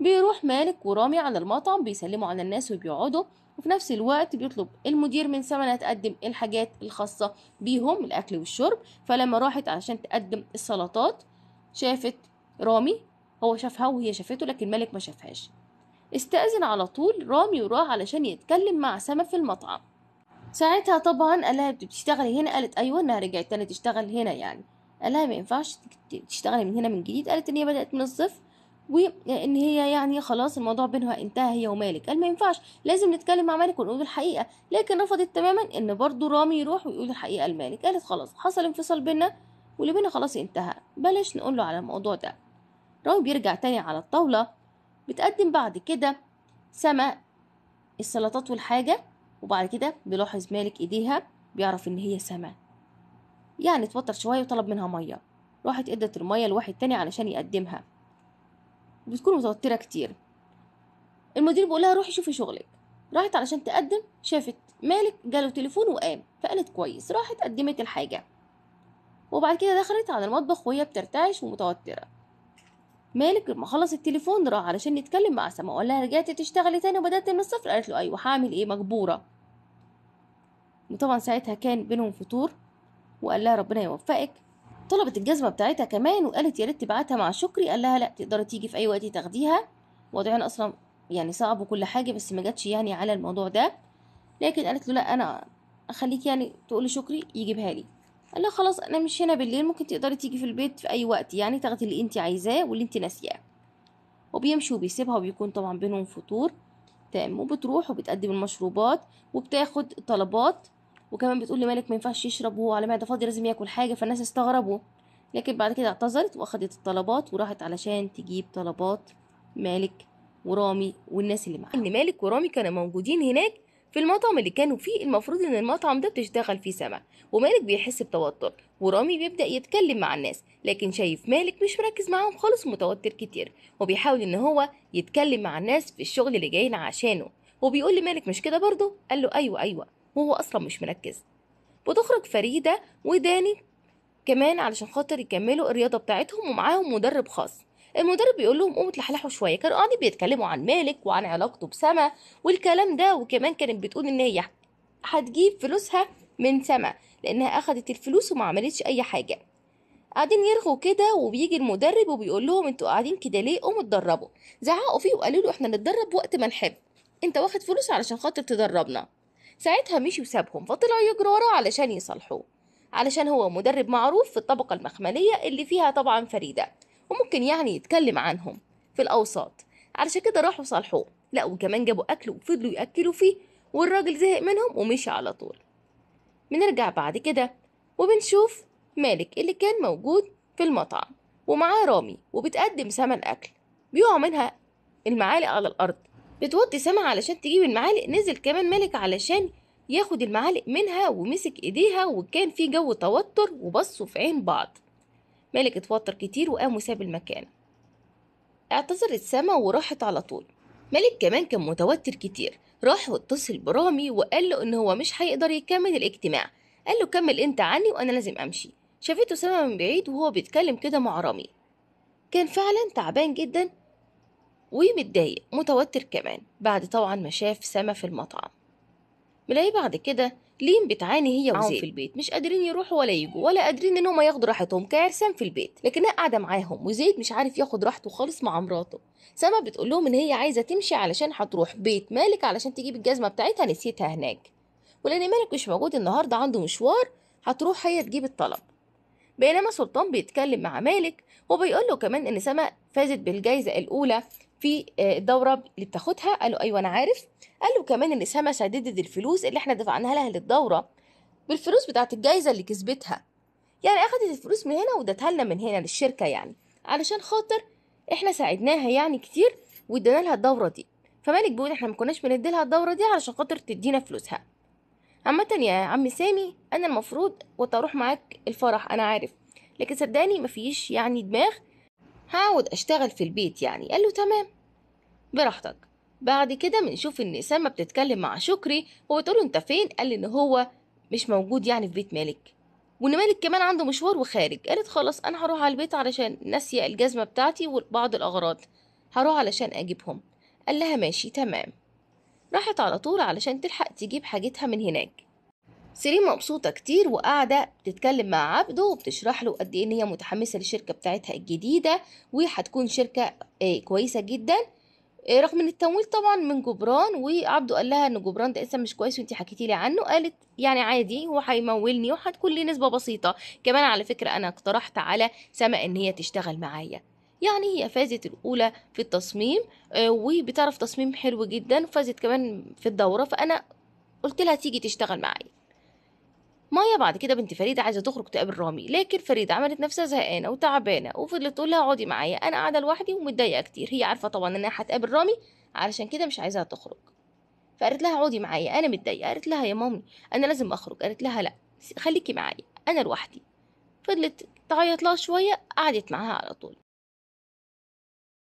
بيروح مالك ورامي على المطعم بيسلموا على الناس وبيقعدوا وفي نفس الوقت بيطلب المدير من سمنة تقدم الحاجات الخاصة بيهم الأكل والشرب فلما راحت عشان تقدم السلطات شافت رامي هو شافها وهي شافته لكن مالك ما شافهاش استأذن على طول رامي وراح علشان يتكلم مع سما في المطعم ساعتها طبعا قالها بتشتغلي هنا قالت ايوه انها رجعت تاني تشتغل هنا يعني قالها ما ينفعش تشتغلي من هنا من جديد قالت ان هي بدأت من الصفر وان هي يعني خلاص الموضوع بينها انتهى هي ومالك قال ما ينفعش لازم نتكلم مع مالك ونقول الحقيقه لكن رفضت تماما ان برضو رامي يروح ويقول الحقيقه لمالك قالت خلاص حصل انفصال بينا واللي بينا خلاص انتهى بلاش نقول له على الموضوع ده رامي بيرجع تاني على الطاوله بتقدم بعد كده سما السلطات والحاجه وبعد كده بيلاحظ مالك ايديها بيعرف ان هي سما يعني اتوتر شويه وطلب منها ميه راحت ادت الميه لواحد تاني علشان يقدمها بتكون متوترة كتير المدير بيقولها روحي شوفي شغلك راحت علشان تقدم شافت مالك جاله تليفون وقام فقالت كويس راحت قدمت الحاجة وبعد كده دخلت على المطبخ وهي بترتعش ومتوترة مالك لما خلص التليفون راح علشان يتكلم مع سما وقال لها رجعت تشتغلي تاني وبدأت من الصفر قالت له أيوة هعمل إيه مجبورة وطبعا ساعتها كان بينهم فطور وقال لها ربنا يوفقك طلبت الجزمة بتاعتها كمان وقالت يا ريت تبعتها مع شكري قال لها لا تقدري تيجي في أي وقت تاخديها وضعنا أصلا يعني صعب وكل حاجة بس ما جاتش يعني على الموضوع ده لكن قالت له لا أنا أخليك يعني تقولي شكري يجيبها لي قال لها خلاص أنا مش هنا بالليل ممكن تقدري تيجي في البيت في أي وقت يعني تاخدي اللي أنت عايزاه واللي أنت ناسياه وبيمشي وبيسيبها وبيكون طبعا بينهم فطور تام وبتروح وبتقدم المشروبات وبتاخد طلبات وكمان بتقول لمالك ما ينفعش يشرب وهو على معده فاضيه لازم ياكل حاجه فالناس استغربوا لكن بعد كده اعتذرت واخدت الطلبات وراحت علشان تجيب طلبات مالك ورامي والناس اللي معاها ان مالك ورامي كانوا موجودين هناك في المطعم اللي كانوا فيه المفروض ان المطعم ده بتشتغل فيه سما ومالك بيحس بتوتر ورامي بيبدا يتكلم مع الناس لكن شايف مالك مش مركز معاهم خالص ومتوتر كتير وبيحاول ان هو يتكلم مع الناس في الشغل اللي جايين عشانه وبيقول لمالك مش كده برضه قال له ايوه ايوه وهو أصلا مش مركز بتخرج فريدة وداني كمان علشان خاطر يكملوا الرياضة بتاعتهم ومعاهم مدرب خاص المدرب بيقول لهم قوموا اتلحلحوا شويه كانوا قاعدين بيتكلموا عن مالك وعن علاقته بسما والكلام ده وكمان كانت بتقول ان هي هتجيب فلوسها من سما لانها اخدت الفلوس وما عملتش اي حاجه قاعدين يرغوا كده وبيجي المدرب وبيقول لهم انتوا قاعدين كده ليه قوموا اتدربوا زعقوا فيه وقالوا له احنا نتدرب وقت ما نحب انت واخد فلوس علشان خاطر تدربنا ساعتها مشي وسابهم فطلع يجروا وراه علشان يصلحوه علشان هو مدرب معروف في الطبقة المخملية اللي فيها طبعا فريدة وممكن يعني يتكلم عنهم في الأوساط علشان كده راحوا صالحوه لا وكمان جابوا أكل وفضلوا يأكلوا فيه والراجل زهق منهم ومشي على طول بنرجع بعد كده وبنشوف مالك اللي كان موجود في المطعم ومعاه رامي وبتقدم سما الأكل بيقع منها المعالق على الأرض بتوطي سما علشان تجيب المعالق نزل كمان ملك علشان ياخد المعالق منها ومسك ايديها وكان في جو توتر وبصوا في عين بعض ملك اتوتر كتير وقام وساب المكان اعتذرت سما وراحت على طول ملك كمان كان متوتر كتير راح واتصل برامي وقال له ان هو مش هيقدر يكمل الاجتماع قال له كمل انت عني وانا لازم امشي شافته سما من بعيد وهو بيتكلم كده مع رامي كان فعلا تعبان جدا ومتضايق متوتر كمان بعد طبعا ما شاف سما في المطعم ملاقيه بعد كده لين بتعاني هي وزين في البيت مش قادرين يروحوا ولا يجوا ولا قادرين ان هم ياخدوا راحتهم كعرسان في البيت لكنها قاعده معاهم وزيد مش عارف ياخد راحته خالص مع مراته سما بتقول لهم ان هي عايزه تمشي علشان هتروح بيت مالك علشان تجيب الجزمه بتاعتها نسيتها هناك ولان مالك مش موجود النهارده عنده مشوار هتروح هي تجيب الطلب بينما سلطان بيتكلم مع مالك وبيقول له كمان ان سما فازت بالجايزه الاولى في الدوره آه، اللي بتاخدها قال له ايوه انا عارف قال له كمان ان اسهامها سددت الفلوس اللي احنا دفعناها لها للدوره بالفلوس بتاعه الجايزه اللي كسبتها يعني اخدت الفلوس من هنا وادتها لنا من هنا للشركه يعني علشان خاطر احنا ساعدناها يعني كتير وادينا لها الدوره دي فمالك بيقول احنا مكناش بندي لها الدوره دي علشان خاطر تدينا فلوسها عامة يا عم سامي انا المفروض وتروح اروح معاك الفرح انا عارف لكن صدقني مفيش يعني دماغ هعود أشتغل في البيت يعني قال له تمام براحتك بعد كده بنشوف إن سلمى بتتكلم مع شكري وبتقول أنت فين قال إن هو مش موجود يعني في بيت مالك وإن مالك كمان عنده مشوار وخارج قالت خلاص أنا هروح على البيت علشان ناسية الجزمة بتاعتي وبعض الأغراض هروح علشان أجيبهم قال لها ماشي تمام راحت على طول علشان تلحق تجيب حاجتها من هناك سيرين مبسوطة كتير وقاعدة بتتكلم مع عبده وبتشرح له قد ايه ان هي متحمسة للشركة بتاعتها الجديدة وهتكون شركة آه، كويسة جدا آه، رغم ان التمويل طبعا من جبران وعبده قال لها ان جبران ده اسم مش كويس وانت حكيتي لي عنه قالت يعني عادي هو هيمولني وهتكون لي نسبه بسيطه كمان على فكره انا اقترحت على سما ان هي تشتغل معايا يعني هي فازت الأولى في التصميم آه، وبتعرف تصميم حلو جدا فازت كمان في الدورة فأنا قلت لها تيجي تشتغل معايا مايا بعد كده بنت فريدة عايزة تخرج تقابل رامي لكن فريدة عملت نفسها زهقانة وتعبانة وفضلت تقول لها اقعدي معايا أنا قاعدة لوحدي ومتضايقة كتير هي عارفة طبعا انها هتقابل رامي علشان كده مش عايزاها تخرج فقالت لها اقعدي معايا أنا متضايقة قالت لها يا مامي أنا لازم أخرج قالت لها لأ خليكي معايا أنا لوحدي فضلت تعيط لها شوية قعدت معاها على طول